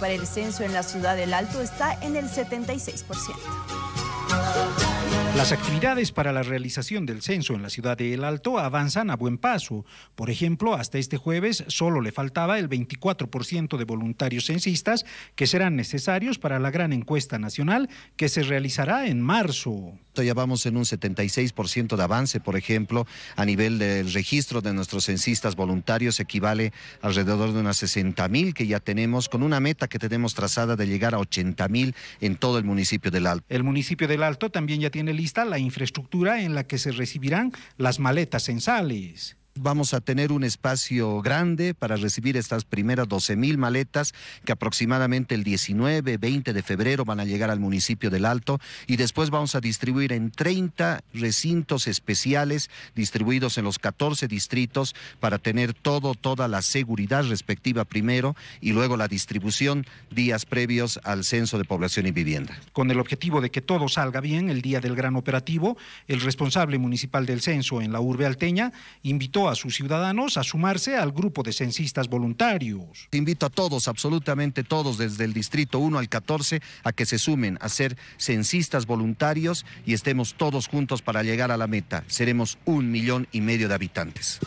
para el censo en la ciudad del Alto está en el 76%. Las actividades para la realización del censo en la ciudad de El Alto avanzan a buen paso. Por ejemplo, hasta este jueves solo le faltaba el 24% de voluntarios censistas que serán necesarios para la gran encuesta nacional que se realizará en marzo. Ya vamos en un 76% de avance, por ejemplo, a nivel del registro de nuestros censistas voluntarios equivale alrededor de unas 60 mil que ya tenemos, con una meta que tenemos trazada de llegar a 80 mil en todo el municipio del Alto. El municipio del Alto también ya tiene Está la infraestructura en la que se recibirán las maletas sensales vamos a tener un espacio grande para recibir estas primeras 12 mil maletas que aproximadamente el 19, 20 de febrero van a llegar al municipio del Alto y después vamos a distribuir en 30 recintos especiales distribuidos en los 14 distritos para tener todo, toda la seguridad respectiva primero y luego la distribución días previos al censo de población y vivienda. Con el objetivo de que todo salga bien el día del gran operativo, el responsable municipal del censo en la urbe alteña invitó a a sus ciudadanos a sumarse al grupo de censistas voluntarios. Invito a todos, absolutamente todos, desde el distrito 1 al 14, a que se sumen a ser censistas voluntarios y estemos todos juntos para llegar a la meta. Seremos un millón y medio de habitantes.